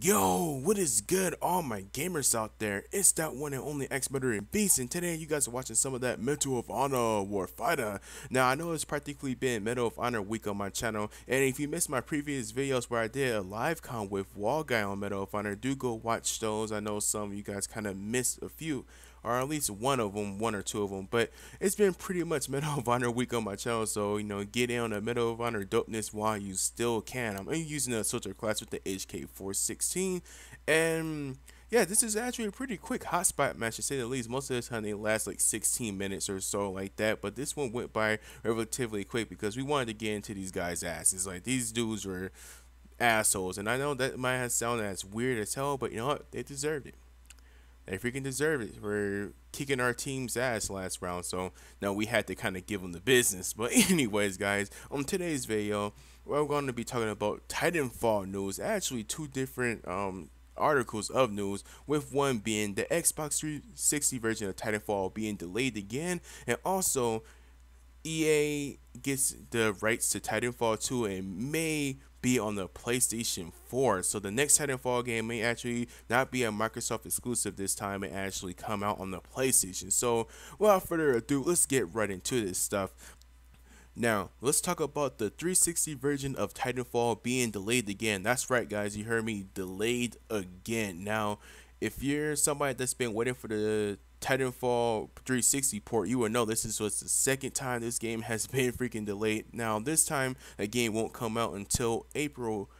Yo, what is good all my gamers out there? It's that one and only X-Murderer Beast and today you guys are watching some of that Medal of Honor Warfighter. Now I know it's practically been Medal of Honor week on my channel and if you missed my previous videos where I did a live con with Wall Guy on Medal of Honor, do go watch those. I know some of you guys kind of missed a few or at least one of them, one or two of them. But it's been pretty much Medal of Honor week on my channel, so you know, get in on the Medal of Honor dopeness while you still can. I'm using a filter class with the HK416, and yeah, this is actually a pretty quick hotspot match to say the least. Most of the time they last like 16 minutes or so like that, but this one went by relatively quick because we wanted to get into these guys' asses. Like these dudes were assholes, and I know that might sound as weird as hell, but you know what? They deserved it they freaking deserve it. We're kicking our team's ass last round, so now we had to kind of give them the business. But anyways, guys, on today's video, we're going to be talking about Titanfall news. Actually, two different um, articles of news, with one being the Xbox 360 version of Titanfall being delayed again, and also EA gets the rights to Titanfall 2 and may be on the PlayStation 4. So the next Titanfall game may actually not be a Microsoft exclusive this time and actually come out on the PlayStation. So without further ado, let's get right into this stuff. Now, let's talk about the 360 version of Titanfall being delayed again. That's right, guys. You heard me. Delayed again. Now, if you're somebody that's been waiting for the Titanfall 360 port, you will know this is what's the second time this game has been freaking delayed. Now, this time, a game won't come out until April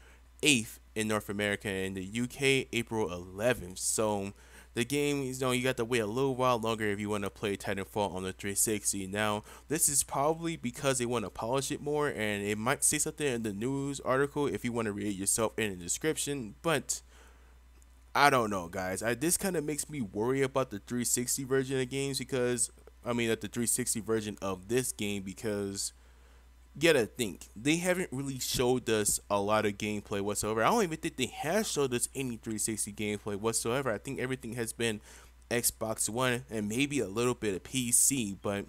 8th in North America and the UK April 11th. So, the game you know you got to wait a little while longer if you want to play Titanfall on the 360. Now, this is probably because they want to polish it more and it might say something in the news article if you want to read it yourself in the description, but I don't know, guys. I, this kind of makes me worry about the 360 version of games because, I mean, at the 360 version of this game because, you gotta think, they haven't really showed us a lot of gameplay whatsoever. I don't even think they have showed us any 360 gameplay whatsoever. I think everything has been Xbox One and maybe a little bit of PC, but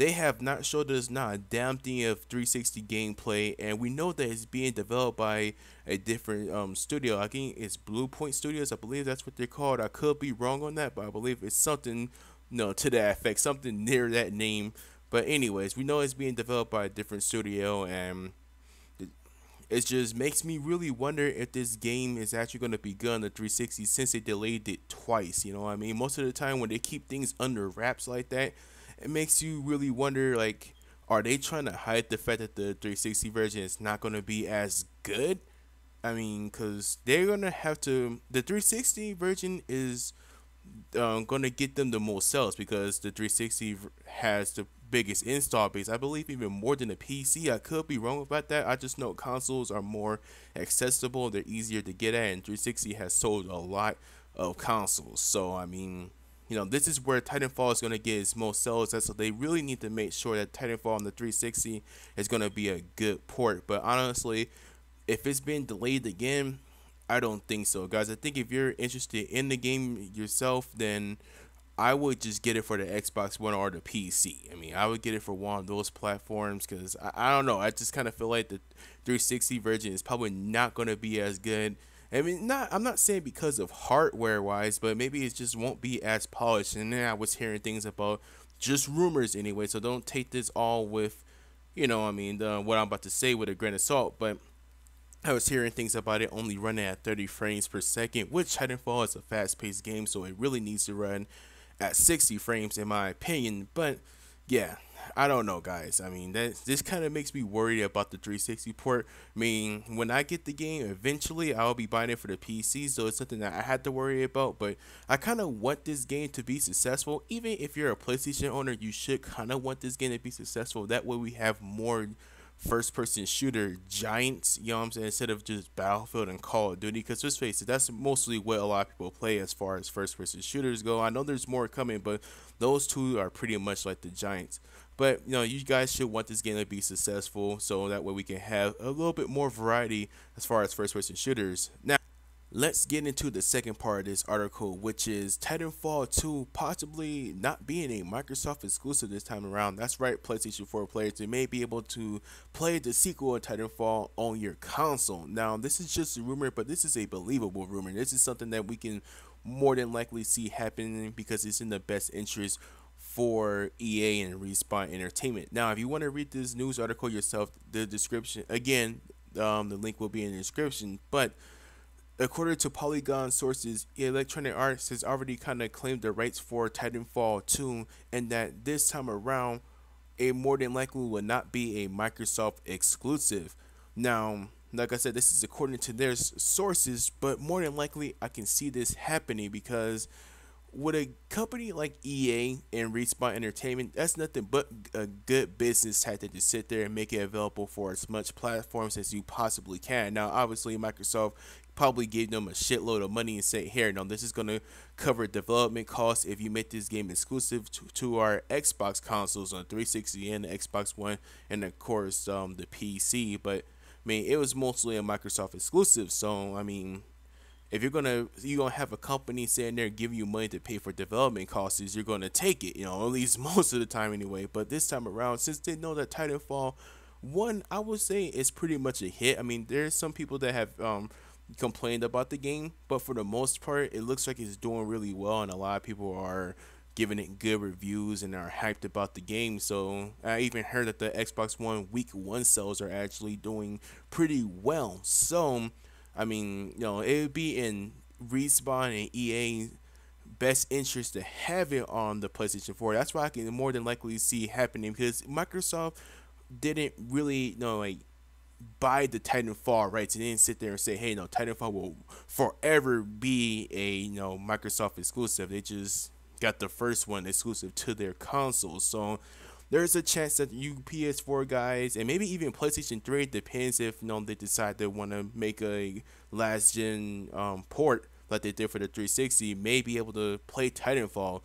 they have not showed us not a damn thing of 360 gameplay, and we know that it's being developed by a different um, studio. I think it's Blue Point Studios, I believe that's what they're called. I could be wrong on that, but I believe it's something you no know, to that effect, something near that name. But anyways, we know it's being developed by a different studio, and it just makes me really wonder if this game is actually going to be good on the 360 since they delayed it twice. You know, I mean, most of the time when they keep things under wraps like that, it makes you really wonder like are they trying to hide the fact that the 360 version is not going to be as good? I mean, cuz they're going to have to the 360 version is um, going to get them the most sales because the 360 has the biggest install base. I believe even more than the PC. I could be wrong about that. I just know consoles are more accessible, they're easier to get at and 360 has sold a lot of consoles. So, I mean, you know, this is where Titanfall is going to get its most sales. That's so they really need to make sure that Titanfall on the 360 is going to be a good port. But honestly, if it's been delayed again, I don't think so, guys. I think if you're interested in the game yourself, then I would just get it for the Xbox One or the PC. I mean, I would get it for one of those platforms because I, I, don't know. I just kind of feel like the 360 version is probably not going to be as good I mean, not I'm not saying because of hardware wise, but maybe it just won't be as polished. And then I was hearing things about just rumors anyway, so don't take this all with, you know, I mean, the, what I'm about to say with a grain of salt. But I was hearing things about it only running at 30 frames per second, which Titanfall is a fast-paced game, so it really needs to run at 60 frames in my opinion. But yeah, I don't know, guys. I mean, that this kind of makes me worried about the 360 port. I mean, when I get the game eventually, I'll be buying it for the PC, so it's something that I had to worry about. But I kind of want this game to be successful. Even if you're a PlayStation owner, you should kind of want this game to be successful. That way, we have more first person shooter giants, you know what I'm saying? Instead of just Battlefield and Call of Duty, because let's face it, that's mostly what a lot of people play as far as first person shooters go. I know there's more coming, but those two are pretty much like the giants. But you know, you guys should want this game to be successful, so that way we can have a little bit more variety as far as first person shooters. Now, let's get into the second part of this article, which is Titanfall 2 possibly not being a Microsoft exclusive this time around. That's right, PlayStation 4 players, you may be able to play the sequel of Titanfall on your console. Now, this is just a rumor, but this is a believable rumor. This is something that we can more than likely see happening because it's in the best interest for EA and Respawn Entertainment. Now, if you want to read this news article yourself, the description again, um, the link will be in the description, but According to Polygon sources, Electronic Arts has already kind of claimed the rights for Titanfall 2, and that this time around, it more than likely will not be a Microsoft exclusive. Now, like I said, this is according to their sources, but more than likely, I can see this happening because with a company like EA and Respawn Entertainment, that's nothing but a good business tactic to sit there and make it available for as much platforms as you possibly can. Now, obviously, Microsoft probably gave them a shitload of money and said, here, now this is going to cover development costs if you make this game exclusive to, to our Xbox consoles on 360 and the Xbox One and, of course, um, the PC. But, I mean, it was mostly a Microsoft exclusive. So, I mean, if you're gonna you're gonna have a company sitting there giving you money to pay for development costs, you're gonna take it, you know, at least most of the time anyway. But this time around, since they know that Titanfall one, I would say is pretty much a hit. I mean, there's some people that have um complained about the game, but for the most part, it looks like it's doing really well, and a lot of people are giving it good reviews and are hyped about the game. So I even heard that the Xbox One Week One sales are actually doing pretty well. So I mean, you know, it would be in Respawn and EA's best interest to have it on the PlayStation 4. That's why I can more than likely see happening because Microsoft didn't really you know like buy the Titanfall rights and then sit there and say, hey, no, Titanfall will forever be a you know Microsoft exclusive. They just got the first one exclusive to their console, so there's a chance that you PS4 guys and maybe even PlayStation 3 depends if you know they decide they want to make a last gen um, port like they did for the 360 may be able to play Titanfall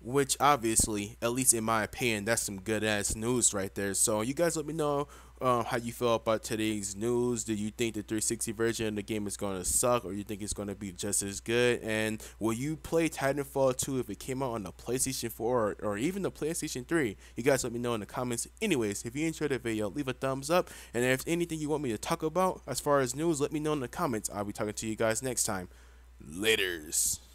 which obviously at least in my opinion that's some good ass news right there so you guys let me know um, how you feel about today's news. Do you think the 360 version of the game is going to suck, or you think it's going to be just as good? And will you play Titanfall 2 if it came out on the PlayStation 4 or, or even the PlayStation 3? You guys let me know in the comments. Anyways, if you enjoyed the video, leave a thumbs up. And if anything you want me to talk about as far as news, let me know in the comments. I'll be talking to you guys next time. Laters.